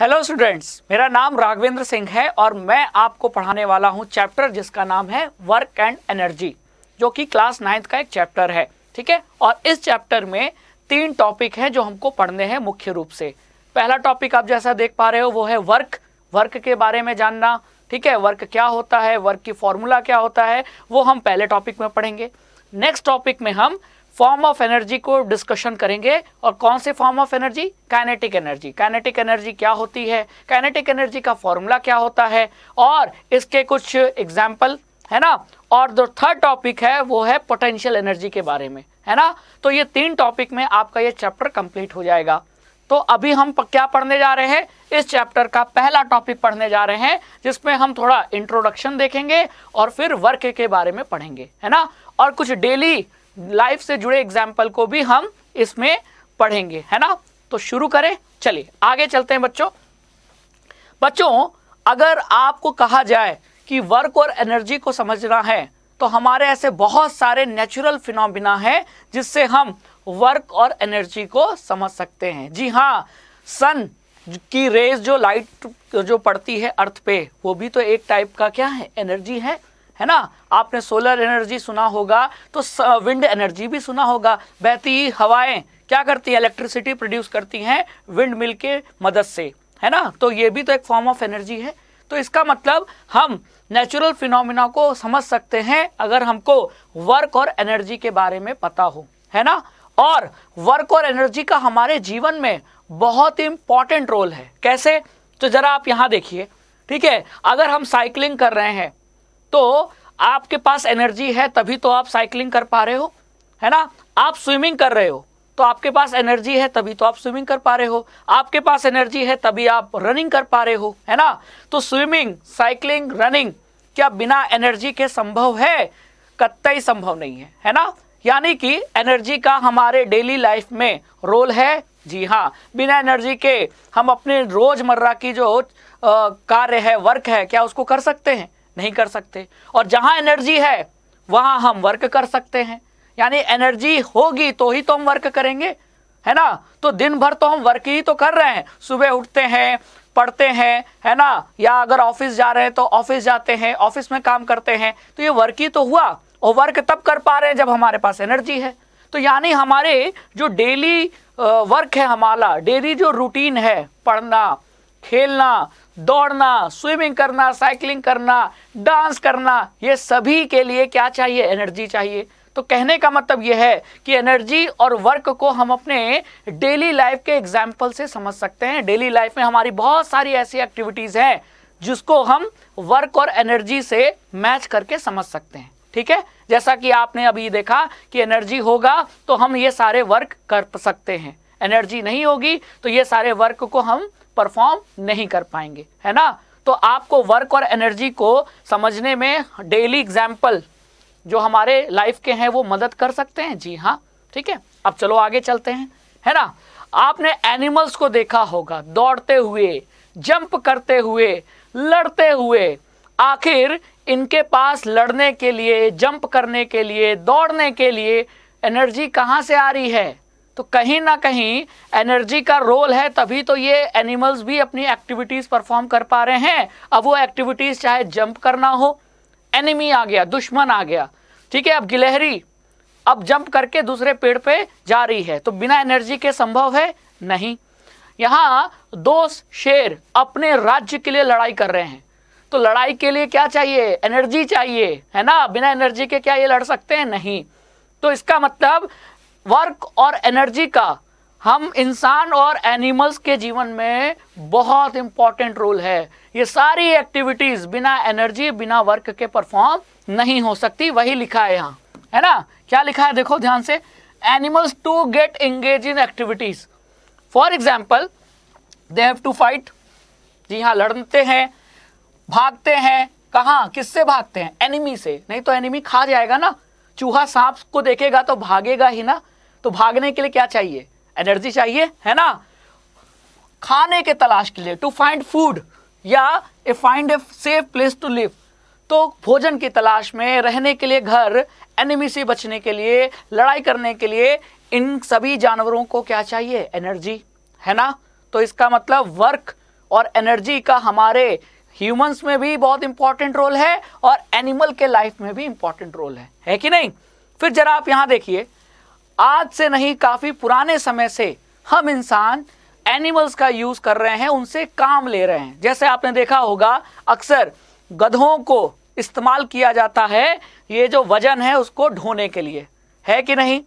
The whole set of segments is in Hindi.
हेलो स्टूडेंट्स मेरा नाम राघवेंद्र सिंह है और मैं आपको पढ़ाने वाला हूं चैप्टर जिसका नाम है वर्क एंड एनर्जी जो कि क्लास नाइन्थ का एक चैप्टर है ठीक है और इस चैप्टर में तीन टॉपिक हैं जो हमको पढ़ने हैं मुख्य रूप से पहला टॉपिक आप जैसा देख पा रहे हो वो है वर्क वर्क के बारे में जानना ठीक है वर्क क्या होता है वर्क की फॉर्मूला क्या होता है वो हम पहले टॉपिक में पढ़ेंगे नेक्स्ट टॉपिक में हम फॉर्म ऑफ एनर्जी को डिस्कशन करेंगे और कौन से form of energy kinetic energy kinetic energy क्या होती है काइनेटिक एनर्जी का फॉर्मूला क्या होता है और इसके कुछ एग्जाम्पल है ना और जो थर्ड टॉपिक है वो है पोटेंशियल एनर्जी के बारे में है ना तो ये तीन टॉपिक में आपका ये चैप्टर कंप्लीट हो जाएगा तो अभी हम क्या पढ़ने जा रहे हैं इस चैप्टर का पहला टॉपिक पढ़ने जा रहे हैं जिसमें हम थोड़ा इंट्रोडक्शन देखेंगे और फिर वर्क के बारे में पढ़ेंगे है ना और कुछ डेली लाइफ से जुड़े एग्जाम्पल को भी हम इसमें पढ़ेंगे है ना तो शुरू करें चलिए आगे चलते हैं बच्चों बच्चों अगर आपको कहा जाए कि वर्क और एनर्जी को समझना है तो हमारे ऐसे बहुत सारे नेचुरल फिनोमिना हैं जिससे हम वर्क और एनर्जी को समझ सकते हैं जी हाँ सन की रेज जो लाइट जो पड़ती है अर्थ पे वो भी तो एक टाइप का क्या है एनर्जी है है ना आपने सोलर एनर्जी सुना होगा तो विंड एनर्जी भी सुना होगा बहती हवाएं क्या करती है इलेक्ट्रिसिटी प्रोड्यूस करती हैं विंड मिल के मदद से है ना तो ये भी तो एक फॉर्म ऑफ एनर्जी है तो इसका मतलब हम नेचुरल फिनोमिना को समझ सकते हैं अगर हमको वर्क और एनर्जी के बारे में पता हो है ना और वर्क और एनर्जी का हमारे जीवन में बहुत इंपॉर्टेंट रोल है कैसे तो ज़रा आप यहाँ देखिए ठीक है अगर हम साइकिलिंग कर रहे हैं तो आपके पास एनर्जी है तभी तो आप साइकिलिंग कर पा रहे हो है ना आप स्विमिंग कर रहे हो तो आपके पास एनर्जी है तभी तो आप स्विमिंग कर पा रहे हो आपके पास एनर्जी है तभी आप रनिंग कर पा रहे हो है ना तो स्विमिंग साइकिलिंग रनिंग क्या बिना एनर्जी के संभव है कतई संभव नहीं है है ना यानी कि एनर्जी का हमारे डेली लाइफ में रोल है जी हाँ बिना एनर्जी के हम अपने रोज़मर्रा की जो कार्य है वर्क है क्या उसको कर सकते हैं नहीं कर सकते और जहाँ एनर्जी है वहाँ हम वर्क कर सकते हैं यानी एनर्जी होगी तो ही तो हम वर्क करेंगे है ना तो दिन भर तो हम वर्क ही तो कर रहे हैं सुबह उठते हैं पढ़ते हैं है ना या अगर ऑफिस जा रहे हैं तो ऑफिस जाते हैं ऑफिस में काम करते हैं तो ये वर्क ही तो हुआ और वर्क तब कर पा रहे हैं जब हमारे पास एनर्जी है तो यानी हमारे जो डेली वर्क है हमारा डेली जो रूटीन है पढ़ना खेलना दौड़ना स्विमिंग करना साइकिलिंग करना डांस करना ये सभी के लिए क्या चाहिए एनर्जी चाहिए तो कहने का मतलब यह है कि एनर्जी और वर्क को हम अपने डेली लाइफ के एग्जाम्पल से समझ सकते हैं डेली लाइफ में हमारी बहुत सारी ऐसी एक्टिविटीज़ हैं जिसको हम वर्क और एनर्जी से मैच करके समझ सकते हैं ठीक है जैसा कि आपने अभी देखा कि एनर्जी होगा तो हम ये सारे वर्क कर सकते हैं एनर्जी नहीं होगी तो ये सारे वर्क को हम परफॉर्म नहीं कर पाएंगे है ना तो आपको वर्क और एनर्जी को समझने में डेली एग्जाम्पल जो हमारे लाइफ के हैं वो मदद कर सकते हैं जी हाँ ठीक है अब चलो आगे चलते हैं है ना आपने एनिमल्स को देखा होगा दौड़ते हुए जंप करते हुए लड़ते हुए आखिर इनके पास लड़ने के लिए जंप करने के लिए दौड़ने के लिए एनर्जी कहाँ से आ रही है तो कहीं ना कहीं एनर्जी का रोल है तभी तो ये एनिमल्स भी अपनी एक्टिविटीज़ परफॉर्म कर पा रहे हैं अब वो एक्टिविटीज़ चाहे जंप करना हो एनिमी आ गया दुश्मन आ गया ठीक है अब गिलहरी अब जंप करके दूसरे पेड़ पे जा रही है तो बिना एनर्जी के संभव है नहीं यहाँ दो शेर अपने राज्य के लिए लड़ाई कर रहे हैं तो लड़ाई के लिए क्या चाहिए एनर्जी चाहिए है ना बिना एनर्जी के क्या ये लड़ सकते हैं नहीं तो इसका मतलब वर्क और एनर्जी का हम इंसान और एनिमल्स के जीवन में बहुत इंपॉर्टेंट रोल है ये सारी एक्टिविटीज़ बिना एनर्जी बिना वर्क के परफॉर्म नहीं हो सकती वही लिखा है यहाँ है ना क्या लिखा है देखो ध्यान से animals to get engage in activities for example they have to fight जी हाँ लड़ते हैं भागते हैं कहाँ किससे भागते हैं एनिमी से नहीं तो एनिमी खा जाएगा ना चूहा सांप को देखेगा तो भागेगा ही ना तो भागने के लिए क्या चाहिए एनर्जी चाहिए है ना खाने के तलाश के लिए टू फाइंड फूड या a find a safe place to live तो भोजन की तलाश में रहने के लिए घर एनिमी से बचने के लिए लड़ाई करने के लिए इन सभी जानवरों को क्या चाहिए एनर्जी है ना तो इसका मतलब वर्क और एनर्जी का हमारे ह्यूमंस में भी बहुत इंपॉर्टेंट रोल है और एनिमल के लाइफ में भी इंपॉर्टेंट रोल है है कि नहीं फिर जरा आप यहां देखिए आज से नहीं काफ़ी पुराने समय से हम इंसान एनिमल्स का यूज़ कर रहे हैं उनसे काम ले रहे हैं जैसे आपने देखा होगा अक्सर गधों को इस्तेमाल किया जाता है ये जो वजन है उसको ढोने के लिए है कि नहीं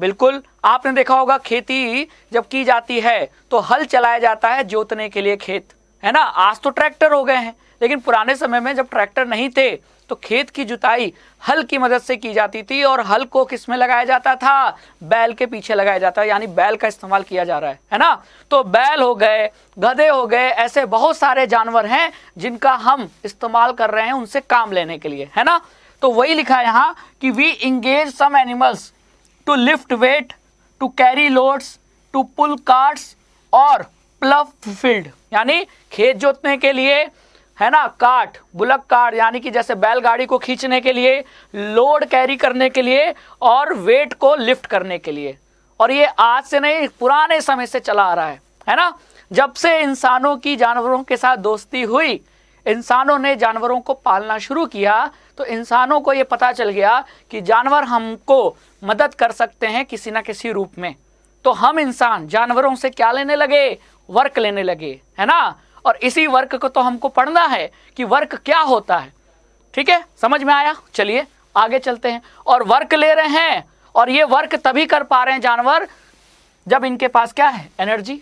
बिल्कुल आपने देखा होगा खेती जब की जाती है तो हल चलाया जाता है जोतने के लिए खेत है ना आज तो ट्रैक्टर हो गए हैं लेकिन पुराने समय में जब ट्रैक्टर नहीं थे तो खेत की जुताई हल की मदद से की जाती थी और हल को किस में लगाया जाता था बैल के पीछे लगाया जाता है यानी बैल का इस्तेमाल किया जा रहा है है ना तो बैल हो गए गधे हो गए ऐसे बहुत सारे जानवर हैं जिनका हम इस्तेमाल कर रहे हैं उनसे काम लेने के लिए है ना तो वही लिखा है यहाँ कि we engage some animals to lift weight to carry loads to pull carts और प्लफ फील्ड यानी खेत जोतने के लिए है ना काट बुलक कार यानी कि जैसे बैलगाड़ी को खींचने के लिए लोड कैरी करने के लिए और वेट को लिफ्ट करने के लिए और ये आज से नहीं पुराने समय से चला आ रहा है है ना जब से इंसानों की जानवरों के साथ दोस्ती हुई इंसानों ने जानवरों को पालना शुरू किया तो इंसानों को ये पता चल गया कि जानवर हमको मदद कर सकते हैं किसी ना किसी रूप में तो हम इंसान जानवरों से क्या लेने लगे वर्क लेने लगे है ना और इसी वर्क को तो हमको पढ़ना है कि वर्क क्या होता है ठीक है समझ में आया चलिए आगे चलते हैं और वर्क ले रहे हैं और ये वर्क तभी कर पा रहे हैं जानवर जब इनके पास क्या है एनर्जी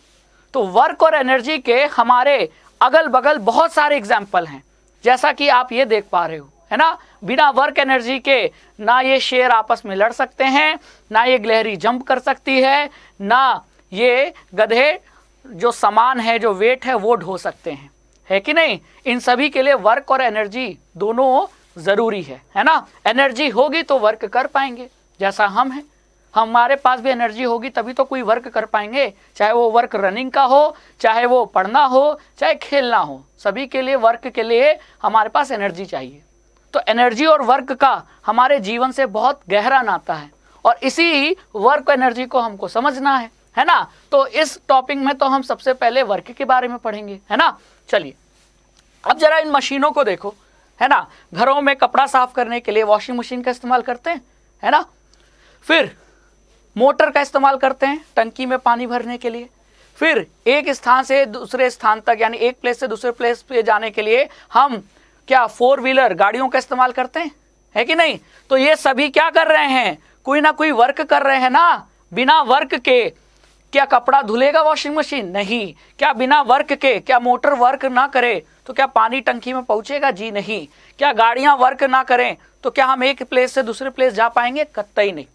तो वर्क और एनर्जी के हमारे अगल बगल बहुत सारे एग्जाम्पल हैं जैसा कि आप ये देख पा रहे हो है ना बिना वर्क एनर्जी के ना ये शेर आपस में लड़ सकते हैं ना ये गिलहरी जंप कर सकती है ना ये गधे जो सामान है जो वेट है वो ढो सकते हैं है कि नहीं इन सभी के लिए वर्क और एनर्जी दोनों ज़रूरी है है ना एनर्जी होगी तो वर्क कर पाएंगे जैसा हम हैं हमारे पास भी एनर्जी होगी तभी तो कोई वर्क कर पाएंगे चाहे वो वर्क रनिंग का हो चाहे वो पढ़ना हो चाहे खेलना हो सभी के लिए वर्क के लिए हमारे पास एनर्जी चाहिए तो एनर्जी और वर्क का हमारे जीवन से बहुत गहरा नाता है और इसी वर्क एनर्जी को हमको समझना है है ना तो इस टॉपिक में तो हम सबसे पहले वर्क के बारे में पढ़ेंगे है ना चलिए अब जरा इन मशीनों को देखो है ना घरों में कपड़ा साफ करने के लिए वॉशिंग मशीन का इस्तेमाल करते हैं है ना फिर मोटर का इस्तेमाल करते हैं टंकी में पानी भरने के लिए फिर एक स्थान से दूसरे स्थान तक यानी एक प्लेस से दूसरे प्लेस पे जाने के लिए हम क्या फोर व्हीलर गाड़ियों का इस्तेमाल करते हैं है कि नहीं तो ये सभी क्या कर रहे हैं कोई ना कोई वर्क कर रहे हैं ना बिना वर्क के क्या कपड़ा धुलेगा वॉशिंग मशीन नहीं क्या बिना वर्क के क्या मोटर वर्क ना करे तो क्या पानी टंकी में पहुंचेगा जी नहीं क्या गाड़ियां वर्क ना करें तो क्या हम एक प्लेस से दूसरे प्लेस जा पाएंगे कतई नहीं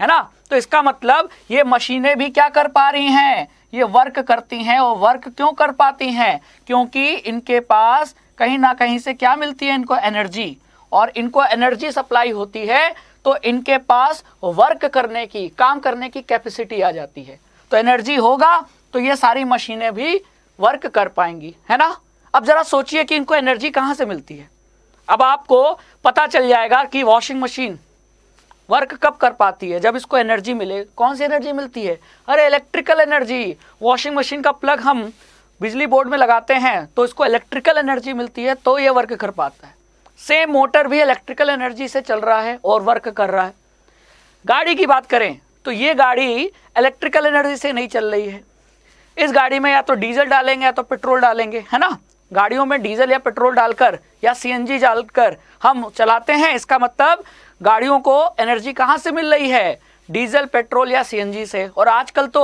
है ना तो इसका मतलब ये मशीनें भी क्या कर पा रही हैं ये वर्क करती हैं और वर्क क्यों कर पाती हैं क्योंकि इनके पास कहीं ना कहीं से क्या मिलती है इनको एनर्जी और इनको एनर्जी सप्लाई होती है तो इनके पास वर्क करने की काम करने की कैपेसिटी आ जाती है तो एनर्जी होगा तो ये सारी मशीनें भी वर्क कर पाएंगी है ना अब ज़रा सोचिए कि इनको एनर्जी कहाँ से मिलती है अब आपको पता चल जाएगा कि वॉशिंग मशीन वर्क कब कर पाती है जब इसको एनर्जी मिले कौन सी एनर्जी मिलती है अरे इलेक्ट्रिकल एनर्जी वॉशिंग मशीन का प्लग हम बिजली बोर्ड में लगाते हैं तो इसको इलेक्ट्रिकल एनर्जी मिलती है तो ये वर्क कर पाता है सेम मोटर भी इलेक्ट्रिकल एनर्जी से चल रहा है और वर्क कर रहा है गाड़ी की बात करें तो ये गाड़ी इलेक्ट्रिकल एनर्जी से नहीं चल रही है इस गाड़ी में या तो डीजल डालेंगे या तो पेट्रोल डालेंगे है ना गाड़ियों में डीजल या पेट्रोल डालकर या सीएनजी डालकर हम चलाते हैं इसका मतलब गाड़ियों को एनर्जी कहाँ से मिल रही है डीजल पेट्रोल या सीएनजी से और आजकल तो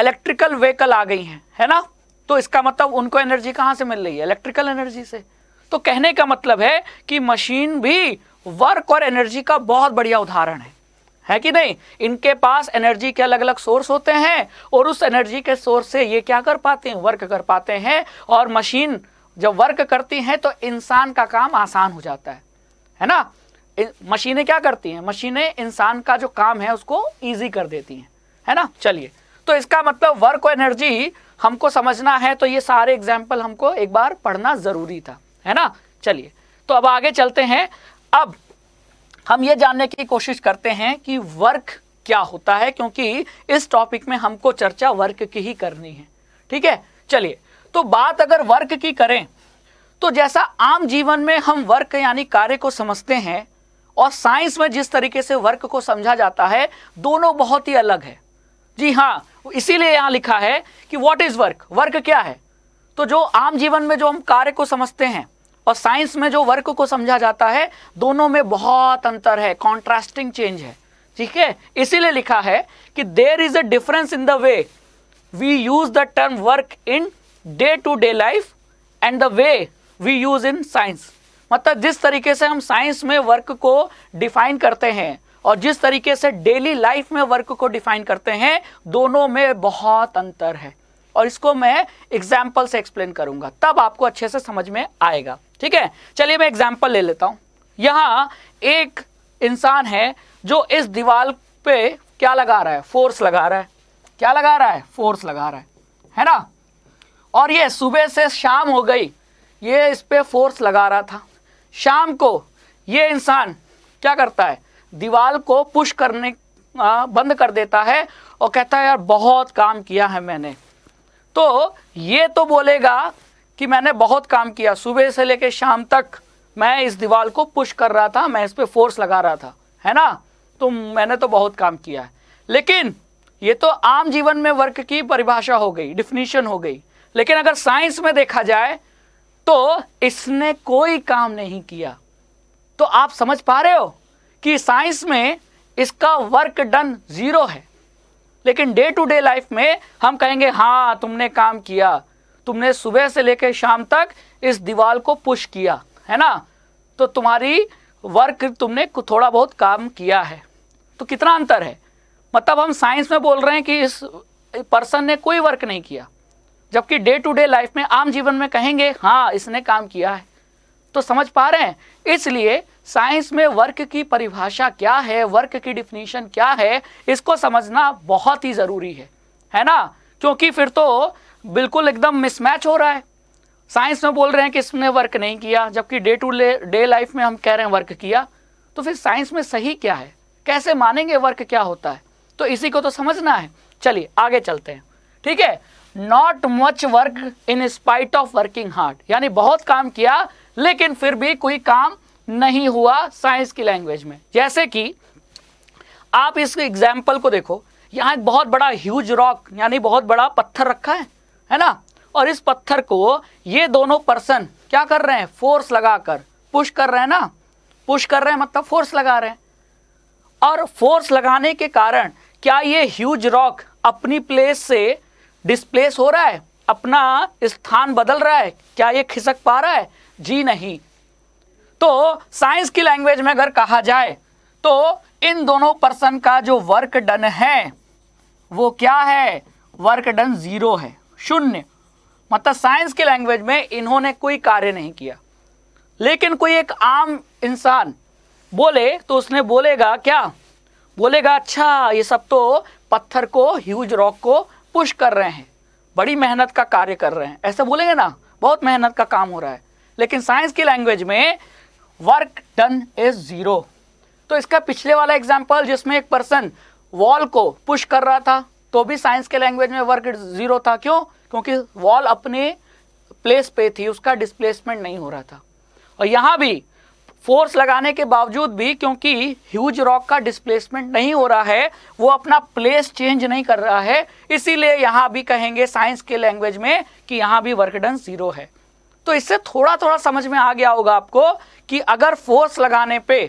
इलेक्ट्रिकल व्हीकल आ गई हैं है ना तो इसका मतलब उनको एनर्जी कहाँ से मिल रही है इलेक्ट्रिकल एनर्जी से तो कहने का मतलब है कि मशीन भी वर्क और एनर्जी का बहुत बढ़िया उदाहरण है है कि नहीं इनके पास एनर्जी के अलग अलग सोर्स होते हैं और उस एनर्जी के सोर्स से ये क्या कर पाते हैं वर्क कर पाते हैं और मशीन जब वर्क करती हैं तो इंसान का काम आसान हो जाता है है ना मशीनें क्या करती हैं मशीनें इंसान का जो काम है उसको ईजी कर देती हैं है ना चलिए तो इसका मतलब वर्क और एनर्जी हमको समझना है तो ये सारे एग्जाम्पल हमको एक बार पढ़ना ज़रूरी था है ना चलिए तो अब आगे चलते हैं अब हम ये जानने की कोशिश करते हैं कि वर्क क्या होता है क्योंकि इस टॉपिक में हमको चर्चा वर्क की ही करनी है ठीक है चलिए तो बात अगर वर्क की करें तो जैसा आम जीवन में हम वर्क यानी कार्य को समझते हैं और साइंस में जिस तरीके से वर्क को समझा जाता है दोनों बहुत ही अलग है जी हाँ इसीलिए यहां लिखा है कि वॉट इज वर्क वर्क क्या है तो जो आम जीवन में जो हम कार्य को समझते हैं और साइंस में जो वर्क को समझा जाता है दोनों में बहुत अंतर है कॉन्ट्रास्टिंग चेंज है ठीक है इसीलिए लिखा है कि there is a difference in the way we use the term work in day to day life and the way we use in science मतलब जिस तरीके से हम साइंस में वर्क को डिफाइन करते हैं और जिस तरीके से डेली लाइफ में वर्क को डिफाइन करते हैं दोनों में बहुत अंतर है और इसको मैं एग्जाम्पल से एक्सप्लेन करूंगा तब आपको अच्छे से समझ में आएगा ठीक है चलिए मैं एग्जाम्पल ले लेता हूँ यहाँ एक इंसान है जो इस दीवार पे क्या लगा रहा है फोर्स लगा रहा है क्या लगा रहा है फोर्स लगा रहा है है ना और ये सुबह से शाम हो गई ये इस पे फोर्स लगा रहा था शाम को ये इंसान क्या करता है दीवार को पुश करने आ, बंद कर देता है और कहता है यार बहुत काम किया है मैंने तो ये तो बोलेगा कि मैंने बहुत काम किया सुबह से लेकर शाम तक मैं इस दीवार को पुश कर रहा था मैं इस पर फोर्स लगा रहा था है ना तो मैंने तो बहुत काम किया है लेकिन ये तो आम जीवन में वर्क की परिभाषा हो गई डिफिनीशन हो गई लेकिन अगर साइंस में देखा जाए तो इसने कोई काम नहीं किया तो आप समझ पा रहे हो कि साइंस में इसका वर्क डन जीरो है लेकिन डे टू डे लाइफ में हम कहेंगे हाँ तुमने काम किया तुमने सुबह से लेकर शाम तक इस दीवार को पुश किया है ना तो तुम्हारी वर्क तुमने थोड़ा बहुत काम किया है तो कितना अंतर है मतलब हम साइंस में बोल रहे हैं कि इस पर्सन ने कोई वर्क नहीं किया जबकि डे टू डे लाइफ में आम जीवन में कहेंगे हाँ इसने काम किया है तो समझ पा रहे हैं इसलिए साइंस में वर्क की परिभाषा क्या है वर्क की डिफिनीशन क्या है इसको समझना बहुत ही ज़रूरी है है ना क्योंकि फिर तो बिल्कुल एकदम मिसमैच हो रहा है साइंस में बोल रहे हैं कि इसने वर्क नहीं किया जबकि डे टू डे लाइफ में हम कह रहे हैं वर्क किया तो फिर साइंस में सही क्या है कैसे मानेंगे वर्क क्या होता है तो इसी को तो समझना है चलिए आगे चलते हैं ठीक है not much work in spite of working hard यानी बहुत काम किया लेकिन फिर भी कोई काम नहीं हुआ साइंस की लैंग्वेज में जैसे कि आप इस एग्जाम्पल को देखो यहां एक बहुत बड़ा ह्यूज रॉक यानी बहुत बड़ा पत्थर रखा है है ना और इस पत्थर को ये दोनों पर्सन क्या कर रहे हैं फोर्स लगाकर पुश कर रहे हैं ना पुश कर रहे हैं मतलब फोर्स लगा रहे हैं और फोर्स लगाने के कारण क्या ये ह्यूज रॉक अपनी प्लेस से डिस्प्लेस हो रहा है अपना स्थान बदल रहा है क्या ये खिसक पा रहा है जी नहीं तो साइंस की लैंग्वेज में अगर कहा जाए तो इन दोनों पर्सन का जो वर्क डन है वो क्या है वर्क डन जीरो है शून्य मतलब साइंस की लैंग्वेज में इन्होंने कोई कार्य नहीं किया लेकिन कोई एक आम इंसान बोले तो उसने बोलेगा क्या बोलेगा अच्छा ये सब तो पत्थर को ह्यूज रॉक को पुश कर रहे हैं बड़ी मेहनत का कार्य कर रहे हैं ऐसा बोलेंगे ना बहुत मेहनत का काम हो रहा है लेकिन साइंस की लैंग्वेज में वर्क डन इज ज़ीरो तो इसका पिछले वाला एग्जाम्पल जिसमें एक पर्सन वॉल को पुश कर रहा था तो भी साइंस के लैंग्वेज में वर्क जीरो था क्यों क्योंकि वॉल अपने प्लेस पे थी उसका डिस्प्लेसमेंट नहीं हो रहा था और यहाँ भी फोर्स लगाने के बावजूद भी क्योंकि ह्यूज रॉक का डिस्प्लेसमेंट नहीं हो रहा है वो अपना प्लेस चेंज नहीं कर रहा है इसीलिए यहाँ भी कहेंगे साइंस के लैंग्वेज में कि यहाँ भी वर्क डन ज़ीरो है तो इससे थोड़ा थोड़ा समझ में आ गया होगा आपको कि अगर फोर्स लगाने पे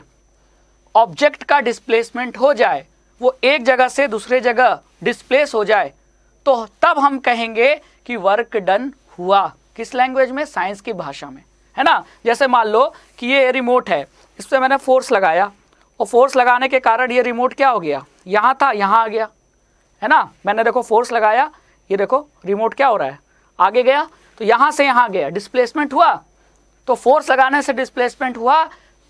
ऑब्जेक्ट का डिस्प्लेसमेंट हो जाए वो एक जगह से दूसरे जगह डिस्प्लेस हो जाए तो तब हम कहेंगे कि वर्क डन हुआ किस लैंग्वेज में साइंस की भाषा में है ना जैसे मान लो कि ये रिमोट है इस पर मैंने फोर्स लगाया और फोर्स लगाने के कारण ये रिमोट क्या हो गया यहाँ था यहाँ आ गया है ना मैंने देखो फोर्स लगाया ये देखो रिमोट क्या हो रहा है आगे गया तो यहाँ से यहाँ गया डिस्प्लेसमेंट हुआ तो फोर्स लगाने से डिस्प्लेसमेंट हुआ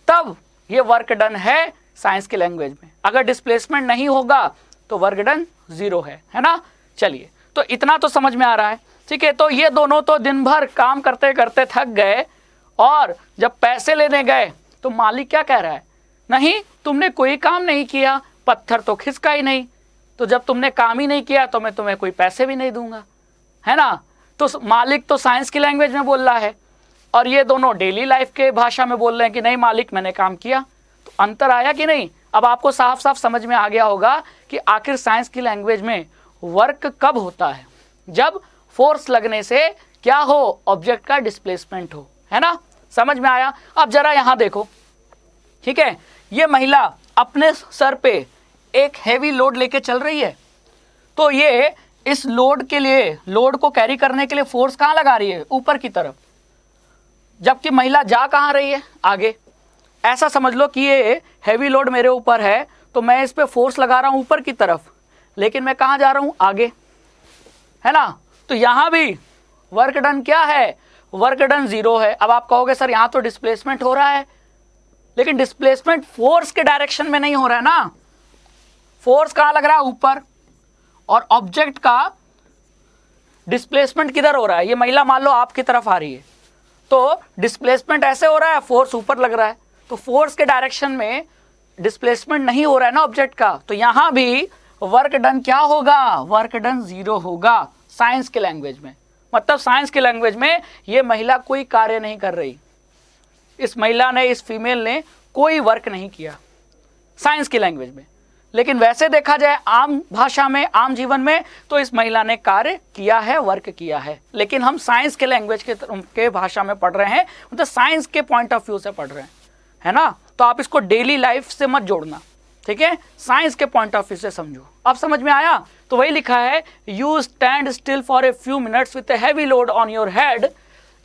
तब ये वर्क डन है साइंस की लैंग्वेज में अगर डिस्प्लेसमेंट नहीं होगा तो वर्गडन जीरो है है ना चलिए तो इतना तो समझ में आ रहा है ठीक है तो ये दोनों तो दिन भर काम करते करते थक गए और जब पैसे लेने गए तो मालिक क्या कह रहा है नहीं तुमने कोई काम नहीं किया पत्थर तो खिसका ही नहीं तो जब तुमने काम ही नहीं किया तो मैं तुम्हें कोई पैसे भी नहीं दूंगा है ना तो मालिक तो साइंस की लैंग्वेज में बोल रहा है और ये दोनों डेली लाइफ के भाषा में बोल रहे हैं कि नहीं मालिक मैंने काम किया अंतर आया कि नहीं अब आपको साफ साफ समझ में आ गया होगा कि आखिर साइंस की लैंग्वेज में वर्क कब होता है जब फोर्स लगने से क्या हो ऑब्जेक्ट का डिस्प्लेसमेंट हो है ना समझ में आया अब जरा यहां देखो ठीक है ये महिला अपने सर पे एक हैवी लोड लेके चल रही है तो ये इस लोड के लिए लोड को कैरी करने के लिए फोर्स कहां लगा रही है ऊपर की तरफ जबकि महिला जा कहां रही है आगे ऐसा समझ लो कि ये हैवी लोड मेरे ऊपर है तो मैं इस पर फोर्स लगा रहा हूँ ऊपर की तरफ लेकिन मैं कहाँ जा रहा हूँ आगे है ना तो यहाँ भी वर्क डन क्या है वर्क डन जीरो है अब आप कहोगे सर यहाँ तो डिस्प्लेसमेंट हो रहा है लेकिन डिस्प्लेसमेंट फोर्स के डायरेक्शन में नहीं हो रहा है ना फोर्स कहाँ लग रहा है ऊपर और ऑब्जेक्ट का डिस्प्लेसमेंट किधर हो रहा है ये महिला मान लो आपकी तरफ आ रही है तो डिस्प्लेसमेंट ऐसे हो रहा है फोर्स ऊपर लग रहा है तो फोर्स के डायरेक्शन में डिस्प्लेसमेंट नहीं हो रहा है ना ऑब्जेक्ट का तो यहां भी वर्क डन क्या होगा वर्क डन जीरो होगा साइंस के लैंग्वेज में मतलब साइंस की लैंग्वेज में ये महिला कोई कार्य नहीं कर रही इस महिला ने इस फीमेल ने कोई वर्क नहीं किया साइंस की लैंग्वेज में लेकिन वैसे देखा जाए आम भाषा में आम जीवन में तो इस महिला ने कार्य किया है वर्क किया है लेकिन हम साइंस के लैंग्वेज के, के भाषा में पढ़ रहे हैं मतलब साइंस के पॉइंट ऑफ व्यू से पढ़ रहे हैं है ना तो आप इसको डेली लाइफ से मत जोड़ना ठीक है साइंस के पॉइंट ऑफ व्यू से समझो अब समझ में आया तो वही लिखा है you stand still for a few minutes with a heavy load on your head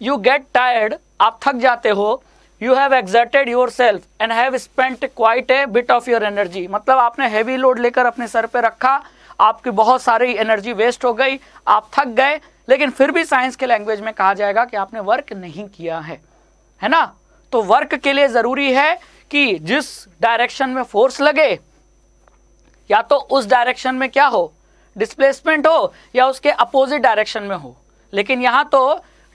you get tired आप थक जाते हो you have exerted yourself and have spent quite a bit of your energy मतलब आपने हैवी लोड लेकर अपने सर पर रखा आपकी बहुत सारी एनर्जी वेस्ट हो गई आप थक गए लेकिन फिर भी साइंस के लैंग्वेज में कहा जाएगा कि आपने वर्क नहीं किया है है ना तो वर्क के लिए ज़रूरी है कि जिस डायरेक्शन में फोर्स लगे या तो उस डायरेक्शन में क्या हो डिस्प्लेसमेंट हो या उसके अपोजिट डायरेक्शन में हो लेकिन यहां तो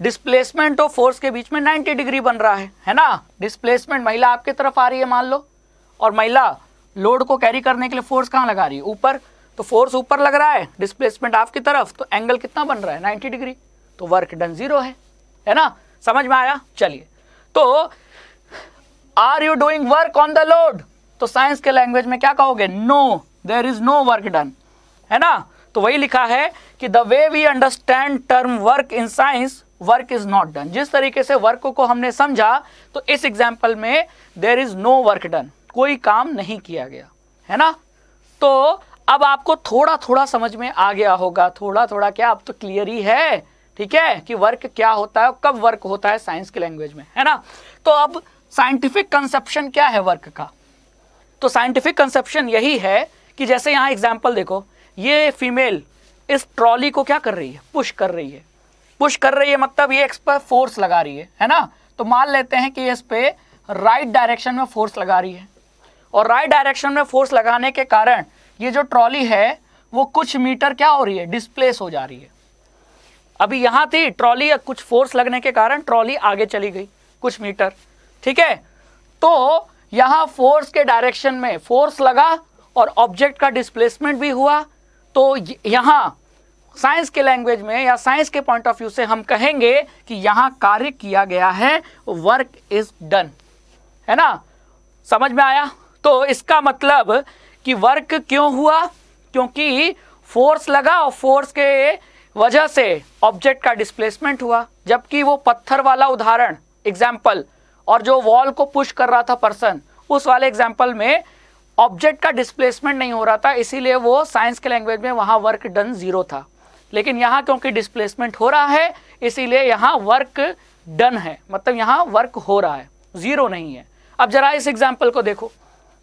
डिस्प्लेसमेंट और फोर्स के बीच में 90 डिग्री बन रहा है है ना डिस्प्लेसमेंट महिला आपके तरफ आ रही है मान लो और महिला लोड को कैरी करने के लिए फोर्स कहाँ लगा रही है ऊपर तो फोर्स ऊपर लग रहा है डिस्प्लेसमेंट आपकी तरफ तो एंगल कितना बन रहा है 90 डिग्री तो वर्क डन जीरो है है ना समझ में आया चलिए तो are you doing work on the load तो साइंस के लैंग्वेज में क्या कहोगे no there is no work done है ना तो वही लिखा है कि the way we understand term work in science work is not done जिस तरीके से वर्क को हमने समझा तो इस एग्जाम्पल में there is no work done कोई काम नहीं किया गया है ना तो अब आपको थोड़ा थोड़ा समझ में आ गया होगा थोड़ा थोड़ा क्या अब तो क्लियर ही है ठीक है कि वर्क क्या होता है और कब वर्क होता है साइंस की लैंग्वेज में है ना तो अब साइंटिफिक कंसेप्शन क्या है वर्क का तो साइंटिफिक कंसेप्शन यही है कि जैसे यहां एग्जाम्पल देखो ये फीमेल इस ट्रॉली को क्या कर रही है पुश कर रही है पुश कर रही है मतलब ये इस पर फोर्स लगा रही है है ना तो मान लेते हैं कि इस पर राइट डायरेक्शन में फोर्स लगा रही है और राइट डायरेक्शन में फोर्स लगाने के कारण ये जो ट्रॉली है वो कुछ मीटर क्या हो रही है डिस्प्लेस हो जा रही है अभी यहाँ थी ट्रॉली या कुछ फोर्स लगने के कारण ट्रॉली आगे चली गई कुछ मीटर ठीक है तो यहां फोर्स के डायरेक्शन में फोर्स लगा और ऑब्जेक्ट का डिस्प्लेसमेंट भी हुआ तो यहां साइंस के लैंग्वेज में या साइंस के पॉइंट ऑफ व्यू से हम कहेंगे कि यहां कार्य किया गया है वर्क इज डन है ना समझ में आया तो इसका मतलब कि वर्क क्यों हुआ क्योंकि फोर्स लगा और फोर्स के वजह से ऑब्जेक्ट का डिस्प्लेसमेंट हुआ जबकि वो पत्थर वाला उदाहरण एग्जाम्पल और जो वॉल को पुश कर रहा था पर्सन उस वाले एग्जाम्पल में ऑब्जेक्ट का डिस्प्लेसमेंट नहीं हो रहा था इसीलिए वो साइंस के लैंग्वेज में वहाँ वर्क डन ज़ीरो था लेकिन यहाँ क्योंकि डिस्प्लेसमेंट हो रहा है इसीलिए यहाँ वर्क डन है मतलब यहाँ वर्क हो रहा है ज़ीरो नहीं है अब ज़रा इस एग्जाम्पल को देखो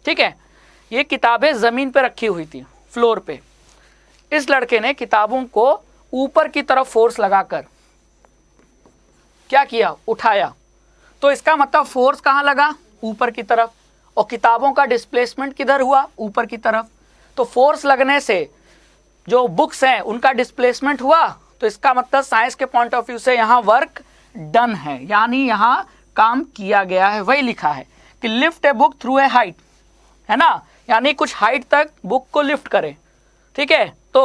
ठीक है ये किताबें ज़मीन पर रखी हुई थी फ्लोर पे इस लड़के ने किताबों को ऊपर की तरफ फोर्स लगाकर क्या किया उठाया तो इसका मतलब फोर्स कहां लगा ऊपर की तरफ और किताबों का डिस्प्लेसमेंट किधर हुआ ऊपर की तरफ तो फोर्स लगने से जो बुक्स हैं उनका डिस्प्लेसमेंट हुआ तो इसका मतलब साइंस के पॉइंट ऑफ व्यू से यहां वर्क डन है यानी यहां काम किया गया है वही लिखा है कि lift a book through a height है ना यानी कुछ हाइट तक बुक को लिफ्ट करें ठीक है तो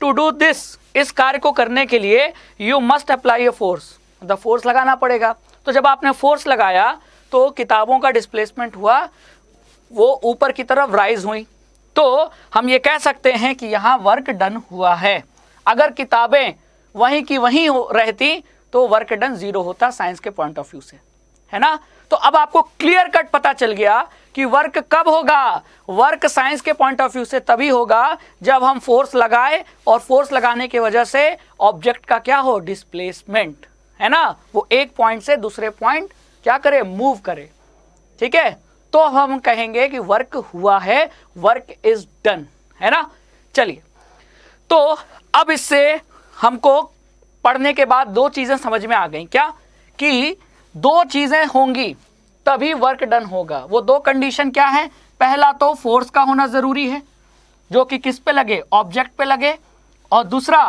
टू डू दिस इस कार्य को करने के लिए you must apply a force the force लगाना पड़ेगा तो जब आपने फोर्स लगाया तो किताबों का डिस्प्लेसमेंट हुआ वो ऊपर की तरफ राइज हुई तो हम ये कह सकते हैं कि यहाँ वर्क डन हुआ है अगर किताबें वहीं की वहीं रहती तो वर्क डन जीरो होता साइंस के पॉइंट ऑफ व्यू से है ना तो अब आपको क्लियर कट पता चल गया कि वर्क कब होगा वर्क साइंस के पॉइंट ऑफ व्यू से तभी होगा जब हम फोर्स लगाए और फोर्स लगाने की वजह से ऑब्जेक्ट का क्या हो डिस्प्लेसमेंट है ना वो एक पॉइंट से दूसरे पॉइंट क्या करे मूव करे ठीक है तो हम कहेंगे कि वर्क हुआ है वर्क इज डन है ना चलिए तो अब इससे हमको पढ़ने के बाद दो चीज़ें समझ में आ गई क्या कि दो चीज़ें होंगी तभी वर्क डन होगा वो दो कंडीशन क्या है पहला तो फोर्स का होना ज़रूरी है जो कि किस पे लगे ऑब्जेक्ट पे लगे और दूसरा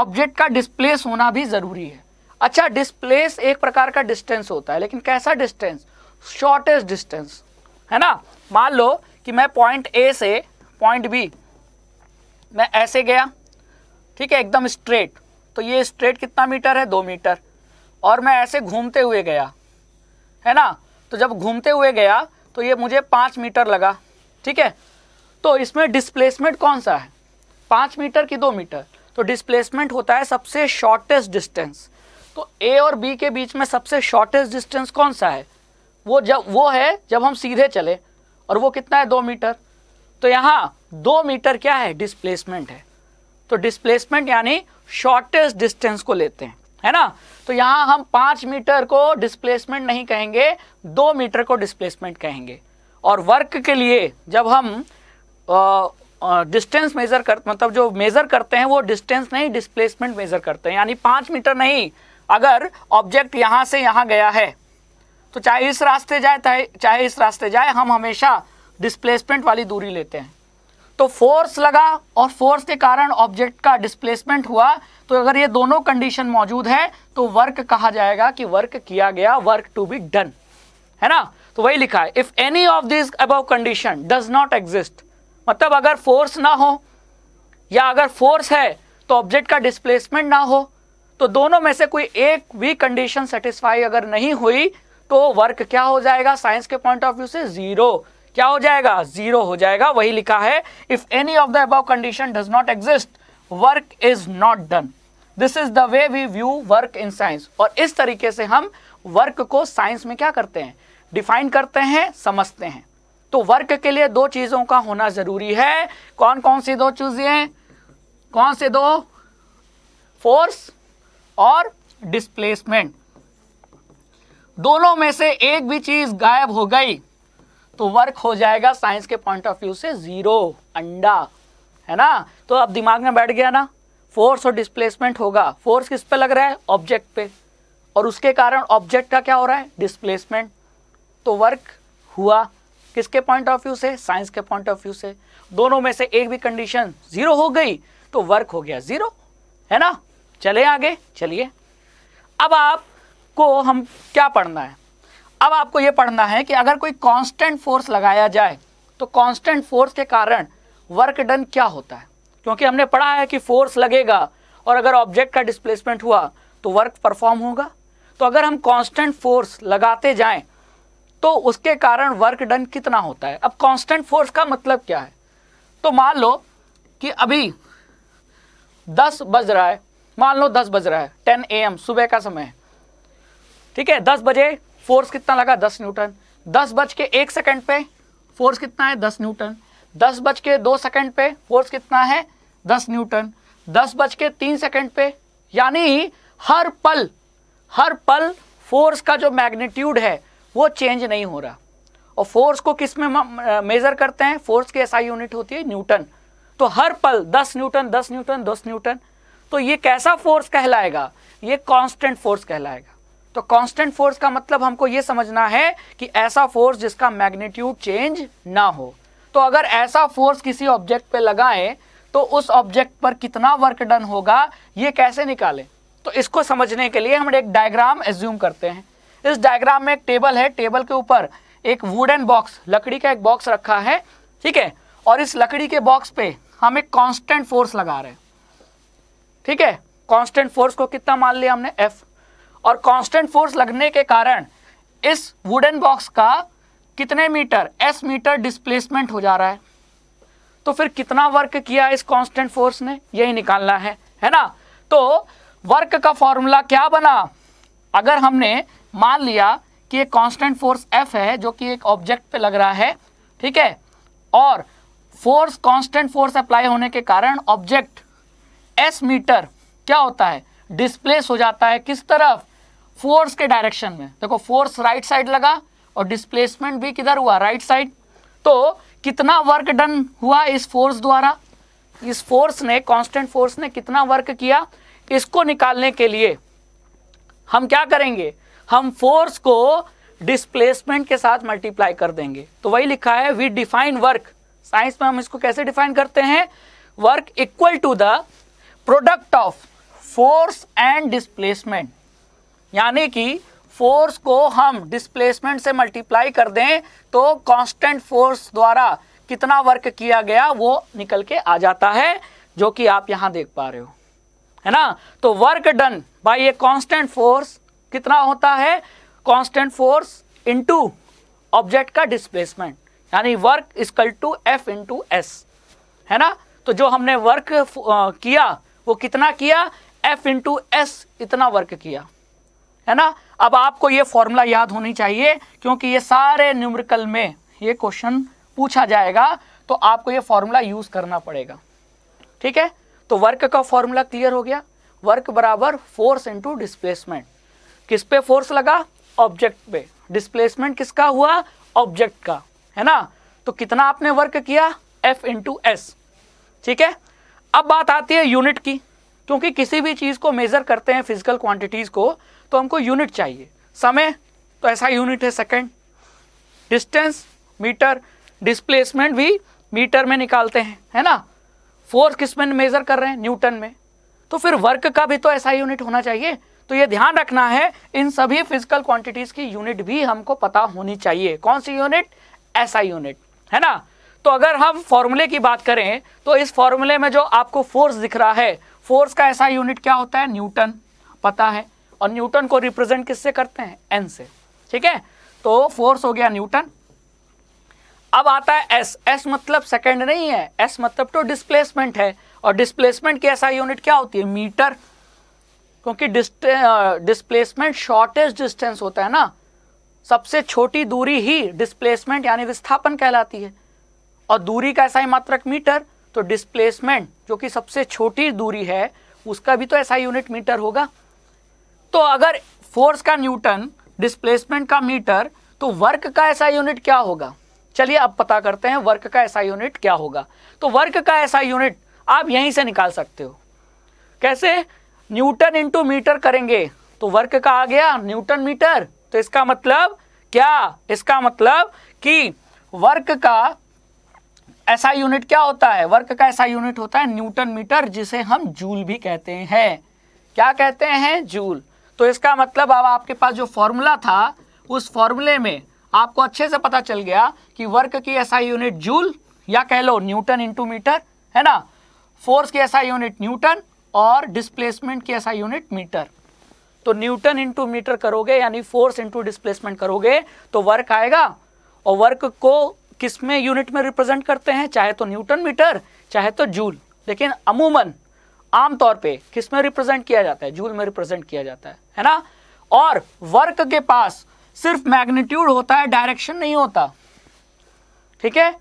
ऑब्जेक्ट का डिस्प्लेस होना भी ज़रूरी है अच्छा डिस्प्लेस एक प्रकार का डिस्टेंस होता है लेकिन कैसा डिस्टेंस शॉर्टेस्ट डिस्टेंस है ना मान लो कि मैं पॉइंट ए से पॉइंट बी मैं ऐसे गया ठीक है एकदम स्ट्रेट तो ये स्ट्रेट कितना मीटर है दो मीटर और मैं ऐसे घूमते हुए गया है ना तो जब घूमते हुए गया तो ये मुझे पाँच मीटर लगा ठीक है तो इसमें डिस्प्लेसमेंट कौन सा है पाँच मीटर की दो मीटर तो डिस्प्लेसमेंट होता है सबसे शॉर्टेस्ट डिस्टेंस तो ए और बी के बीच में सबसे शॉर्टेस्ट डिस्टेंस कौन सा है वो जब वो है जब हम सीधे चले और वो कितना है दो मीटर तो यहाँ दो मीटर क्या है डिस्प्लेसमेंट है तो डिस्प्लेसमेंट यानी शॉर्टेस्ट डिस्टेंस को लेते हैं है ना तो यहाँ हम पाँच मीटर को डिस्प्लेसमेंट नहीं कहेंगे दो मीटर को डिस्प्लेसमेंट कहेंगे और वर्क के लिए जब हम डिस्टेंस मेज़र कर मतलब जो मेज़र करते हैं वो डिस्टेंस नहीं डिस्प्लेसमेंट मेज़र करते हैं यानी पाँच मीटर नहीं अगर ऑब्जेक्ट यहाँ से यहाँ गया है तो चाहे इस रास्ते जाए चाहे इस रास्ते जाए हम हमेशा डिस्प्लेसमेंट वाली दूरी लेते हैं तो फोर्स लगा और फोर्स के कारण ऑब्जेक्ट का डिस्प्लेसमेंट हुआ तो अगर ये दोनों कंडीशन मौजूद है तो वर्क कहा जाएगा कि वर्क किया गया वर्क टू बी डन है ना तो वही लिखा है if any of this above condition does not exist मतलब अगर फोर्स ना हो या अगर फोर्स है तो ऑब्जेक्ट का डिस्प्लेसमेंट ना हो तो दोनों में से कोई एक भी कंडीशन सेटिस्फाई अगर नहीं हुई तो वर्क क्या हो जाएगा साइंस के पॉइंट ऑफ व्यू से जीरो क्या हो जाएगा जीरो हो जाएगा वही लिखा है if any of the above condition does not exist work is not done this is the way we view work in science और इस तरीके से हम वर्क को साइंस में क्या करते हैं डिफाइन करते हैं समझते हैं तो वर्क के लिए दो चीज़ों का होना ज़रूरी है कौन कौन सी दो चीज़ें कौन से दो फोर्स और डिस्प्लेसमेंट दोनों में से एक भी चीज़ गायब हो गई तो वर्क हो जाएगा साइंस के पॉइंट ऑफ व्यू से ज़ीरो अंडा है ना तो अब दिमाग में बैठ गया ना फोर्स और डिस्प्लेसमेंट होगा फोर्स किस पे लग रहा है ऑब्जेक्ट पे और उसके कारण ऑब्जेक्ट का क्या हो रहा है डिस्प्लेसमेंट तो वर्क हुआ किसके पॉइंट ऑफ व्यू से साइंस के पॉइंट ऑफ व्यू से दोनों में से एक भी कंडीशन ज़ीरो हो गई तो वर्क हो गया ज़ीरो है ना चले आगे चलिए अब आपको हम क्या पढ़ना है अब आपको यह पढ़ना है कि अगर कोई कांस्टेंट फोर्स लगाया जाए तो कांस्टेंट फोर्स के कारण वर्क डन क्या होता है क्योंकि हमने पढ़ा है कि फोर्स लगेगा और अगर ऑब्जेक्ट का डिस्प्लेसमेंट हुआ तो वर्क परफॉर्म होगा तो अगर हम कांस्टेंट फोर्स लगाते जाएं तो उसके कारण वर्क डन कितना होता है अब कांस्टेंट फोर्स का मतलब क्या है तो मान लो कि अभी 10 बज रहा है मान लो 10 बज रहा है 10 एम सुबह का समय ठीक है 10 बजे फोर्स कितना लगा दस न्यूटन दस बज के एक सेकेंड पे फोर्स कितना है दस न्यूटन दस बज के दो सेकेंड पे फोर्स कितना है दस न्यूटन दस बज के तीन सेकेंड पे यानी हर पल हर पल फोर्स का जो मैग्नीट्यूड है वो चेंज नहीं हो रहा और फोर्स को किस में मेज़र करते हैं फोर्स की ऐसा यूनिट होती है न्यूटन तो हर पल दस न्यूटन दस न्यूटन दस न्यूटन तो ये कैसा फोर्स कहलाएगा ये कांस्टेंट फोर्स कहलाएगा तो कांस्टेंट फोर्स का मतलब हमको ये समझना है कि ऐसा फोर्स जिसका मैग्नीट्यूड चेंज ना हो तो अगर ऐसा फोर्स किसी ऑब्जेक्ट पे लगाएं तो उस ऑब्जेक्ट पर कितना वर्क डन होगा ये कैसे निकालें तो इसको समझने के लिए हम एक डायग्राम एज्यूम करते हैं इस डायग्राम में एक टेबल है टेबल के ऊपर एक वुडन बॉक्स लकड़ी का एक बॉक्स रखा है ठीक है और इस लकड़ी के बॉक्स पे हम एक कांस्टेंट फोर्स लगा रहे हैं ठीक है कांस्टेंट फोर्स को कितना मान लिया हमने एफ और कांस्टेंट फोर्स लगने के कारण इस वुडन बॉक्स का कितने मीटर एस मीटर डिस्प्लेसमेंट हो जा रहा है तो फिर कितना वर्क किया इस कांस्टेंट फोर्स ने यही निकालना है है ना तो वर्क का फॉर्मूला क्या बना अगर हमने मान लिया कि एक कांस्टेंट फोर्स एफ है जो कि एक ऑब्जेक्ट पे लग रहा है ठीक है और फोर्स कांस्टेंट फोर्स अप्लाई होने के कारण ऑब्जेक्ट एस मीटर क्या होता है डिस्प्लेस हो जाता है किस तरफ फोर्स के डायरेक्शन में देखो फोर्स राइट साइड लगा और डिस्प्लेसमेंट भी किधर हुआ राइट साइड तो कितना वर्क डन हुआ इस फोर्स द्वारा इस फोर्स ने कांस्टेंट फोर्स ने कितना वर्क किया इसको निकालने के लिए हम क्या करेंगे हम फोर्स को डिस्प्लेसमेंट के साथ मल्टीप्लाई कर देंगे तो वही लिखा है वी डिफाइन वर्क साइंस में हम इसको कैसे डिफाइन करते हैं work equal to the product of force and displacement यानी कि फोर्स को हम डिस्प्लेसमेंट से मल्टीप्लाई कर दें तो कांस्टेंट फोर्स द्वारा कितना वर्क किया गया वो निकल के आ जाता है जो कि आप यहाँ देख पा रहे हो है ना तो work done by a constant force कितना होता है कांस्टेंट फोर्स इनटू ऑब्जेक्ट का डिस्प्लेसमेंट यानी work equal to F into S है ना तो जो हमने वर्क किया वो कितना किया एफ इंटू एस इतना वर्क किया है ना अब आपको ये फॉर्मूला याद होनी चाहिए क्योंकि ये सारे न्यूमरिकल में ये क्वेश्चन पूछा जाएगा तो आपको ये फॉर्मूला यूज करना पड़ेगा ठीक है तो वर्क का फॉर्मूला क्लियर हो गया वर्क बराबर फोर्स इंटू डिस्प्लेसमेंट किस पे फोर्स लगा ऑब्जेक्ट पे डिस्प्लेसमेंट किसका हुआ ऑब्जेक्ट का है ना तो कितना आपने वर्क किया एफ इंटू एस ठीक है अब बात आती है यूनिट की क्योंकि किसी भी चीज़ को मेज़र करते हैं फिजिकल क्वांटिटीज़ को तो हमको यूनिट चाहिए समय तो ऐसा यूनिट है सेकंड डिस्टेंस मीटर डिस्प्लेसमेंट भी मीटर में निकालते हैं है ना फोर्स किस में मेजर कर रहे हैं न्यूटन में तो फिर वर्क का भी तो ऐसा यूनिट होना चाहिए तो ये ध्यान रखना है इन सभी फिजिकल क्वांटिटीज की यूनिट भी हमको पता होनी चाहिए कौन सी यूनिट ऐसा यूनिट है ना तो अगर हम फॉर्मूले की बात करें तो इस फॉर्मूले में जो आपको फोर्स दिख रहा है फोर्स का ऐसा यूनिट क्या होता है न्यूटन पता है और न्यूटन को रिप्रेजेंट किससे करते हैं एन से ठीक है तो फोर्स हो गया न्यूटन अब आता है एस एस मतलब सेकेंड नहीं है एस मतलब तो डिस्प्लेसमेंट है और डिस्प्लेसमेंट की ऐसा यूनिट क्या होती है मीटर क्योंकि डिस्प्लेसमेंट शॉर्टेस्ट डिस्टेंस होता है ना सबसे छोटी दूरी ही डिस्प्लेसमेंट यानी विस्थापन कहलाती है और दूरी का ऐसा ही मात्रक मीटर तो डिस्प्लेसमेंट जो कि सबसे छोटी दूरी है उसका भी तो ऐसा यूनिट मीटर होगा तो अगर फोर्स का न्यूटन डिस्प्लेसमेंट का मीटर तो वर्क का ऐसा यूनिट क्या होगा चलिए अब पता करते हैं वर्क का ऐसा यूनिट क्या होगा तो वर्क का ऐसा यूनिट आप यहीं से निकाल सकते हो कैसे न्यूटन इंटू मीटर करेंगे तो वर्क का आ गया न्यूटन मीटर तो इसका मतलब क्या इसका मतलब कि वर्क का ऐसा यूनिट क्या होता है वर्क का ऐसा यूनिट होता है न्यूटन मीटर जिसे हम जूल भी कहते हैं क्या कहते हैं जूल तो इसका मतलब अब आपके पास जो फॉर्मूला था उस फॉर्मूले में आपको अच्छे से पता चल गया कि वर्क की ऐसा यूनिट जूल या कह लो न्यूटन इंटू मीटर है ना फोर्स की ऐसा यूनिट न्यूटन और डिस्प्लेसमेंट की ऐसा यूनिट मीटर तो न्यूटन इंटू मीटर करोगे यानी फोर्स इंटू डिस्प्लेसमेंट करोगे तो वर्क आएगा और वर्क को किस में यूनिट में रिप्रेजेंट करते हैं चाहे तो न्यूटन मीटर चाहे तो जूल लेकिन अमूमन आमतौर पे किस में रिप्रेजेंट किया जाता है जूल में रिप्रेजेंट किया जाता है है ना और वर्क के पास सिर्फ मैग्नीट्यूड होता है डायरेक्शन नहीं होता ठीक है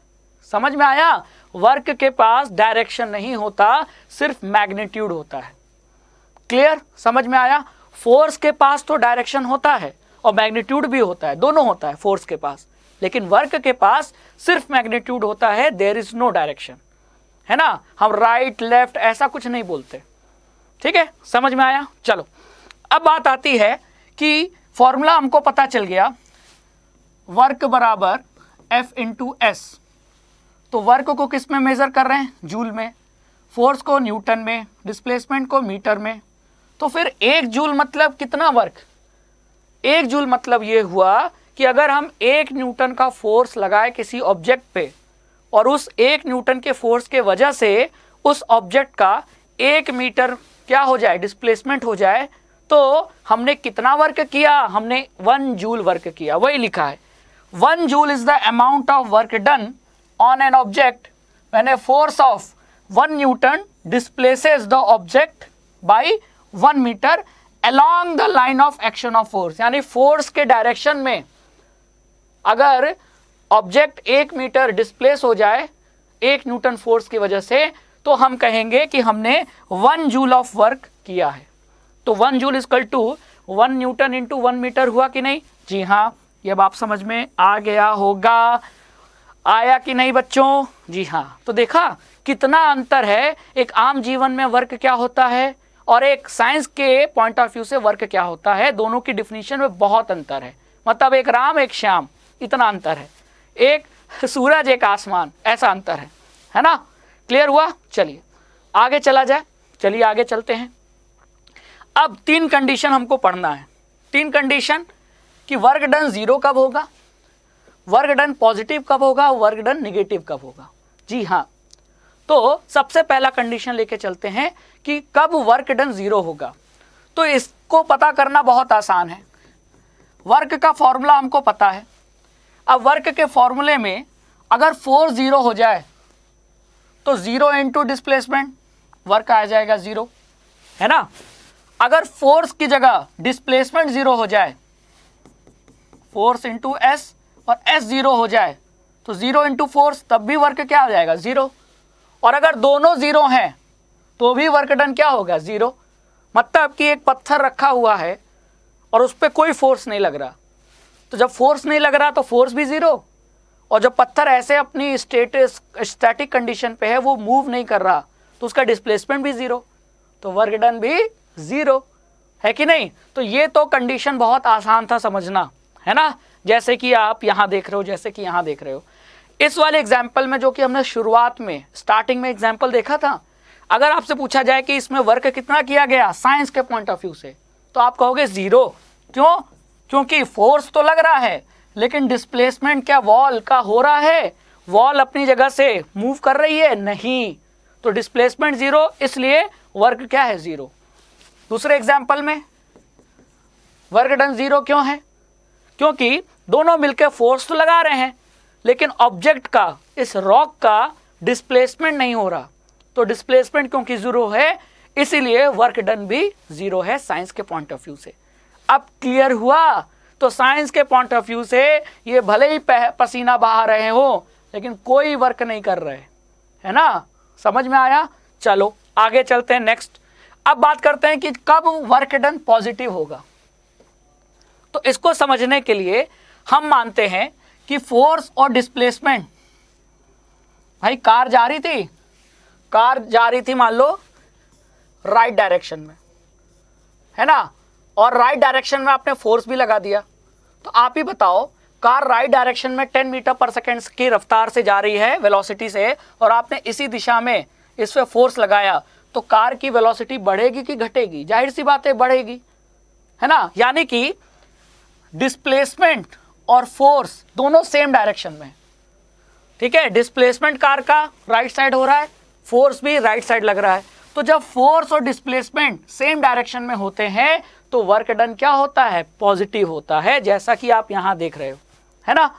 समझ में आया वर्क के पास डायरेक्शन नहीं होता सिर्फ मैग्नीट्यूड होता है क्लियर समझ में आया फोर्स के पास तो डायरेक्शन होता है और मैग्नीट्यूड भी होता है दोनों होता है फोर्स के पास लेकिन वर्क के पास सिर्फ मैग्नीट्यूड होता है देर इज नो डायरेक्शन है ना हम राइट लेफ्ट ऐसा कुछ नहीं बोलते ठीक है समझ में आया चलो अब बात आती है कि फॉर्मूला हमको पता चल गया वर्क बराबर एफ इंटू एस तो वर्क को किस में मेज़र कर रहे हैं जूल में फोर्स को न्यूटन में डिस्प्लेसमेंट को मीटर में तो फिर एक जूल मतलब कितना वर्क एक जूल मतलब ये हुआ कि अगर हम एक न्यूटन का फोर्स लगाए किसी ऑब्जेक्ट पे और उस एक न्यूटन के फोर्स के वजह से उस ऑब्जेक्ट का एक मीटर क्या हो जाए डिस्प्लेसमेंट हो जाए तो हमने कितना वर्क किया हमने वन जूल वर्क किया वही लिखा है one joule is the amount of work done on an object when a force of one newton displaces the object by one metre along the line of action of force यानी फोर्स के डायरेक्शन में अगर ऑब्जेक्ट एक मीटर डिस्प्लेस हो जाए एक न्यूटन फोर्स की वजह से तो हम कहेंगे कि हमने वन जूल ऑफ वर्क किया है तो one joule equal to one newton into one metre हुआ कि नहीं जी हाँ ये अब आप समझ में आ गया होगा आया कि नहीं बच्चों जी हाँ तो देखा कितना अंतर है एक आम जीवन में वर्क क्या होता है और एक साइंस के पॉइंट ऑफ व्यू से वर्क क्या होता है दोनों की डिफिनीशन में बहुत अंतर है मतलब एक राम एक श्याम इतना अंतर है एक सूरज एक आसमान ऐसा अंतर है है ना क्लियर हुआ चलिए आगे चला जाए चलिए आगे चलते हैं अब तीन कंडीशन हमको पढ़ना है तीन कंडीशन कि वर्क डन ज़ीरो कब होगा वर्क डन पॉजिटिव कब होगा वर्क डन निगेटिव कब होगा जी हाँ तो सबसे पहला कंडीशन लेके चलते हैं कि कब वर्क डन ज़ीरो होगा तो इसको पता करना बहुत आसान है वर्क का फॉर्मूला हमको पता है अब वर्क के फॉर्मूले में अगर फोर ज़ीरो हो जाए तो ज़ीरो इंटू डिस्प्लेसमेंट वर्क आ जाएगा ज़ीरो है ना अगर फोर्स की जगह डिस्प्लेसमेंट जीरो हो जाए फोर्स इंटू एस और एस जीरो हो जाए तो जीरो इंटू फोर्स तब भी वर्क क्या हो जाएगा जीरो और अगर दोनों जीरो हैं तो भी वर्क डन क्या होगा जीरो मतलब कि एक पत्थर रखा हुआ है और उस पर कोई फोर्स नहीं लग रहा तो जब फोर्स नहीं लग रहा तो फोर्स भी ज़ीरो और जब पत्थर ऐसे अपनी स्टेटस स्टैटिक कंडीशन पे है वो मूव नहीं कर रहा तो उसका डिस्प्लेसमेंट भी ज़ीरो तो वर्क डन भी ज़ीरो है कि नहीं तो ये तो कंडीशन बहुत आसान था समझना है ना जैसे कि आप यहाँ देख रहे हो जैसे कि यहाँ देख रहे हो इस वाले एग्जाम्पल में जो कि हमने शुरुआत में स्टार्टिंग में एग्जाम्पल देखा था अगर आपसे पूछा जाए कि इसमें वर्क कितना किया गया साइंस के पॉइंट ऑफ व्यू से तो आप कहोगे ज़ीरो क्यों क्योंकि फोर्स तो लग रहा है लेकिन डिस्प्लेसमेंट क्या वॉल का हो रहा है वॉल अपनी जगह से मूव कर रही है नहीं तो डिस्प्लेसमेंट ज़ीरो इसलिए वर्क क्या है ज़ीरो दूसरे एग्जाम्पल में वर्क डन जीरो क्यों है क्योंकि दोनों मिलकर फोर्स तो लगा रहे हैं लेकिन ऑब्जेक्ट का इस रॉक का डिस्प्लेसमेंट नहीं हो रहा तो डिस्प्लेसमेंट क्योंकि ज़ीरो है इसीलिए वर्क डन भी ज़ीरो है साइंस के पॉइंट ऑफ व्यू से अब क्लियर हुआ तो साइंस के पॉइंट ऑफ व्यू से ये भले ही पसीना बहा रहे हो लेकिन कोई वर्क नहीं कर रहे है ना समझ में आया चलो आगे चलते हैं नेक्स्ट अब बात करते हैं कि कब वर्क डन पॉजिटिव होगा तो इसको समझने के लिए हम मानते हैं कि फोर्स और डिस्प्लेसमेंट भाई कार जा रही थी कार जा रही थी मान लो राइट डायरेक्शन में है ना और राइट डायरेक्शन में आपने फोर्स भी लगा दिया तो आप ही बताओ कार राइट डायरेक्शन में 10 मीटर पर सेकेंड की रफ्तार से जा रही है वेलोसिटी से और आपने इसी दिशा में इस पर फोर्स लगाया तो कार की वेलोसिटी बढ़ेगी कि घटेगी जाहिर सी बात है बढ़ेगी है ना यानी कि डिस्प्लेसमेंट और फोर्स दोनों सेम डायरेक्शन में ठीक है डिस्प्लेसमेंट कार का राइट साइड हो रहा है फोर्स भी राइट साइड लग रहा है तो जब फोर्स और डिस्प्लेसमेंट सेम डायरेक्शन में होते हैं तो वर्क डन क्या होता है पॉजिटिव होता है जैसा कि आप यहां देख रहे हो है ना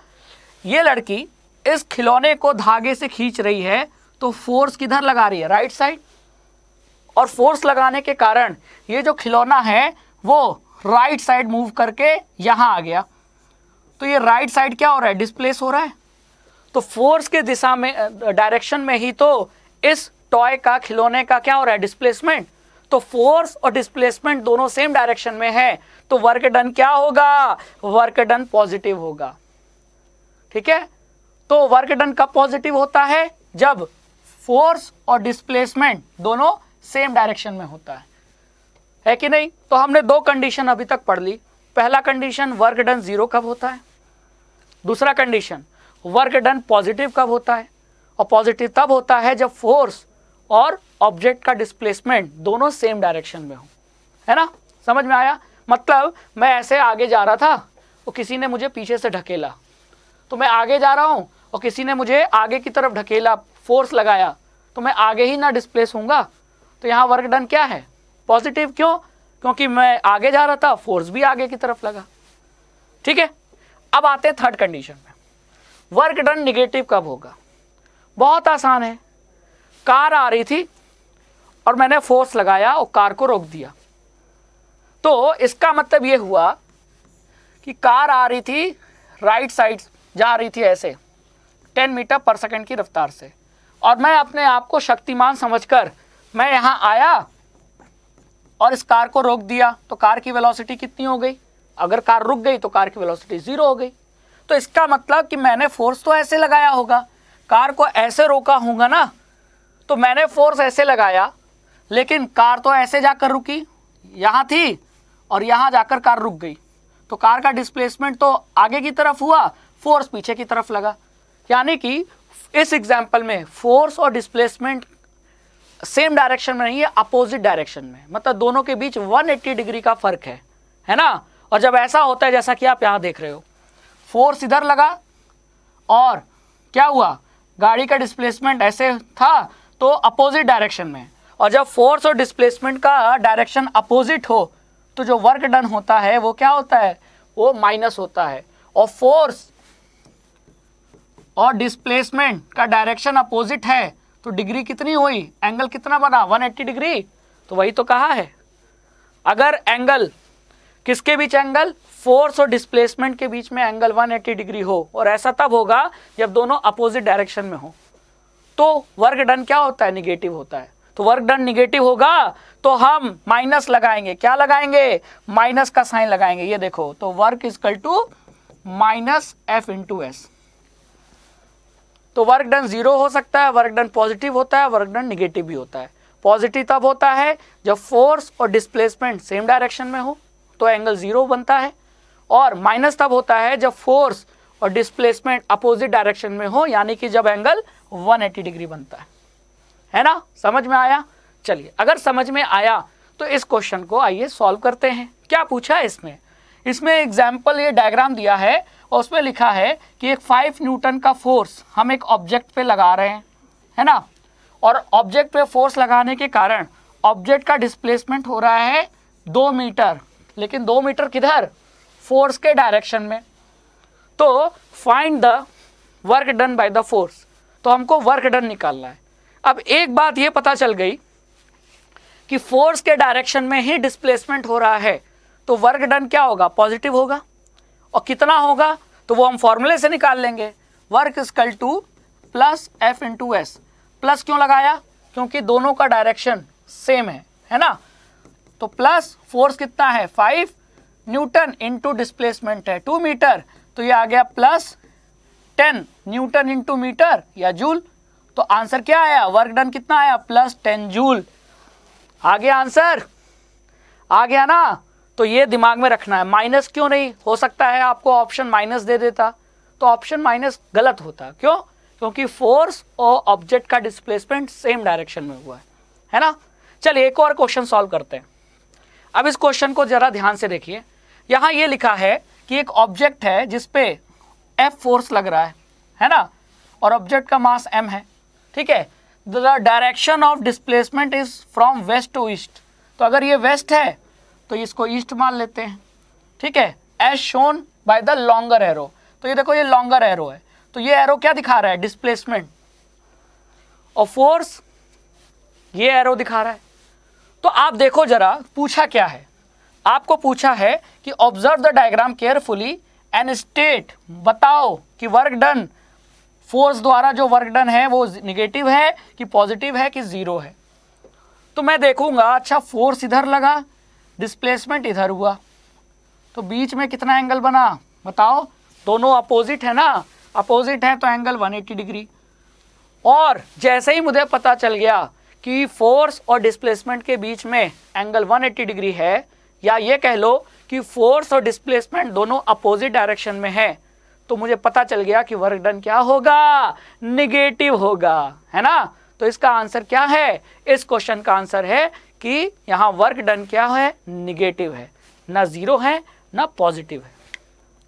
ये लड़की इस खिलौने को धागे से खींच रही है तो फोर्स किधर लगा रही है राइट साइड और फोर्स लगाने के कारण ये जो खिलौना है वो राइट साइड मूव करके यहाँ आ गया तो ये राइट साइड क्या हो रहा है डिस्प्लेस हो रहा है तो फोर्स के दिशा में डायरेक्शन में ही तो इस टॉय का खिलौने का क्या हो रहा है डिस्प्लेसमेंट तो फोर्स और डिस्प्लेसमेंट दोनों सेम डायरेक्शन में है तो वर्क डन क्या होगा वर्क डन पॉजिटिव होगा ठीक है तो वर्क डन कब पॉजिटिव होता है जब फोर्स और डिस्प्लेसमेंट दोनों सेम डायरेक्शन में होता है है कि नहीं तो हमने दो कंडीशन अभी तक पढ़ ली पहला कंडीशन वर्क डन जीरो कब होता है दूसरा कंडीशन वर्क डन पॉजिटिव कब होता है और पॉजिटिव तब होता है जब फोर्स और ऑब्जेक्ट का डिस्प्लेसमेंट दोनों सेम डायरेक्शन में हो है ना समझ में आया मतलब मैं ऐसे आगे जा रहा था और किसी ने मुझे पीछे से ढकेला तो मैं आगे जा रहा हूँ और किसी ने मुझे आगे की तरफ ढकेला फोर्स लगाया तो मैं आगे ही ना डिस्प्लेस हूँ तो यहाँ वर्क डन क्या है पॉजिटिव क्यों क्योंकि मैं आगे जा रहा था फोर्स भी आगे की तरफ लगा ठीक है अब आते हैं थर्ड कंडीशन में वर्क डन निगेटिव कब होगा बहुत आसान है कार आ रही थी और मैंने फोर्स लगाया और कार को रोक दिया तो इसका मतलब ये हुआ कि कार आ रही थी राइट साइड जा रही थी ऐसे 10 मीटर पर सेकंड की रफ्तार से और मैं अपने आप को शक्तिमान समझकर मैं यहाँ आया और इस कार को रोक दिया तो कार की वेलोसिटी कितनी हो गई अगर कार रुक गई तो कार की वेलोसिटी ज़ीरो हो गई तो इसका मतलब कि मैंने फोर्स तो ऐसे लगाया होगा कार को ऐसे रोका होगा ना तो मैंने फोर्स ऐसे लगाया लेकिन कार तो ऐसे जाकर रुकी यहाँ थी और यहाँ जाकर कार रुक गई तो कार का डिस्प्लेसमेंट तो आगे की तरफ हुआ फोर्स पीछे की तरफ लगा यानी कि इस एग्जाम्पल में फोर्स और डिस्प्लेसमेंट सेम डायरेक्शन में नहीं है अपोजिट डायरेक्शन में मतलब दोनों के बीच 180 डिग्री का फर्क है है ना और जब ऐसा होता है जैसा कि आप यहां देख रहे हो फोर्स इधर लगा और क्या हुआ गाड़ी का डिस्प्लेसमेंट ऐसे था तो अपोजिट डायरेक्शन में और जब फोर्स और डिस्प्लेसमेंट का डायरेक्शन अपोजिट हो तो जो वर्क डन होता है वो क्या होता है वो माइनस होता है और फोर्स और डिस्प्लेसमेंट का डायरेक्शन अपोजिट है तो डिग्री कितनी हुई एंगल कितना बना 180 डिग्री तो वही तो कहा है अगर एंगल किसके बीच एंगल फोर्स और डिस्प्लेसमेंट के बीच में एंगल 180 डिग्री हो और ऐसा तब होगा जब दोनों अपोजिट डायरेक्शन में हो तो वर्क डन क्या होता है निगेटिव होता है तो वर्क डन निगेटिव होगा तो हम माइनस लगाएंगे क्या लगाएंगे माइनस का साइन लगाएंगे ये देखो तो work equal to minus F into S तो वर्क डन जीरो हो सकता है वर्क डन पॉजिटिव होता है वर्क डन निगेटिव भी होता है पॉजिटिव तब होता है जब फोर्स और डिस्प्लेसमेंट सेम डायरेक्शन में हो तो एंगल जीरो बनता है और माइनस तब होता है जब फोर्स और डिस्प्लेसमेंट अपोजिट डायरेक्शन में हो यानी कि जब एंगल 180 डिग्री बनता है है ना समझ में आया चलिए अगर समझ में आया तो इस क्वेश्चन को आइए सॉल्व करते हैं क्या पूछा है इसमें इसमें एग्जाम्पल ये डायग्राम दिया है और उसमें लिखा है कि एक फाइव न्यूटन का फोर्स हम एक ऑब्जेक्ट पे लगा रहे हैं है ना और ऑब्जेक्ट पे फोर्स लगाने के कारण ऑब्जेक्ट का डिस्प्लेसमेंट हो रहा है दो मीटर लेकिन दो मीटर किधर फोर्स के डायरेक्शन में तो find the work done by the force तो हमको वर्क डन निकालना है अब एक बात ये पता चल गई कि फोर्स के डायरेक्शन में ही डिस्प्लेसमेंट हो रहा है तो वर्क डन क्या होगा पॉजिटिव होगा और कितना होगा तो वो हम फॉर्मूले से निकाल लेंगे work equal to plus F into S plus क्यों लगाया क्योंकि दोनों का डायरेक्शन सेम है है ना तो प्लस फोर्स कितना है फाइव न्यूटन इंटू डिस्प्लेसमेंट है टू मीटर तो ये आ गया plus ten newton into metre या जूल तो आंसर क्या आया वर्क डन कितना आया प्लस टेन जूल आ गया आंसर आ गया ना तो ये दिमाग में रखना है माइनस क्यों नहीं हो सकता है आपको ऑप्शन माइनस दे देता तो ऑप्शन माइनस गलत होता क्यों क्योंकि फोर्स और ऑब्जेक्ट का डिस्प्लेसमेंट सेम डायरेक्शन में हुआ है है ना चलिए एक और क्वेश्चन सॉल्व करते हैं अब इस क्वेश्चन को ज़रा ध्यान से देखिए यहाँ ये लिखा है कि एक ऑब्जेक्ट है जिसपे एफ फोर्स लग रहा है है ना और ऑब्जेक्ट का मास एम है ठीक है the direction of displacement is from west to east तो अगर ये वेस्ट है तो इसको ईस्ट मान लेते हैं ठीक है as shown by the longer arrow तो ये देखो ये लॉन्गर एरो है तो ये एरो क्या दिखा रहा है डिस्प्लेसमेंट और फोर्स ये एरो दिखा रहा है तो आप देखो जरा पूछा क्या है आपको पूछा है कि observe the diagram carefully and state बताओ कि वर्क डन फोर्स द्वारा जो वर्क डन है वो निगेटिव है कि पॉजिटिव है कि ज़ीरो है तो मैं देखूंगा अच्छा फोर्स इधर लगा डिस्प्लेसमेंट इधर हुआ तो बीच में कितना एंगल बना बताओ दोनों अपोजिट है ना अपोजिट है तो एंगल 180 डिग्री और जैसे ही मुझे पता चल गया कि फोर्स और डिस्प्लेसमेंट के बीच में एंगल 180 डिग्री है या ये कह लो कि फोर्स और डिस्प्लेसमेंट दोनों अपोजिट डायरेक्शन में है तो मुझे पता चल गया कि वर्क डन क्या होगा निगेटिव होगा है ना तो इसका आंसर क्या है इस क्वेश्चन का आंसर है कि यहाँ वर्क डन क्या है निगेटिव है ना ज़ीरो है ना पॉजिटिव है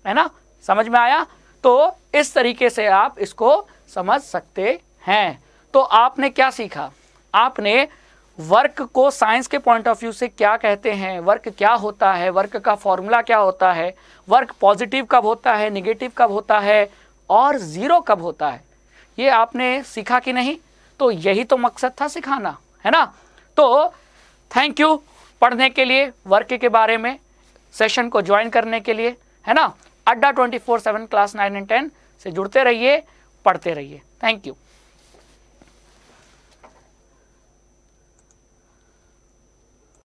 है ना समझ में आया तो इस तरीके से आप इसको समझ सकते हैं तो आपने क्या सीखा आपने वर्क को साइंस के पॉइंट ऑफ व्यू से क्या कहते हैं वर्क क्या होता है वर्क का फॉर्मूला क्या होता है वर्क पॉजिटिव कब होता है निगेटिव कब होता है और ज़ीरो कब होता है ये आपने सीखा कि नहीं तो यही तो मकसद था सिखाना है ना तो थैंक यू पढ़ने के लिए वर्क के बारे में सेशन को ज्वाइन करने के लिए है ना Adda twenty four seven class nine and ten से जुड़ते रहिए पढ़ते रहिए थैंक यू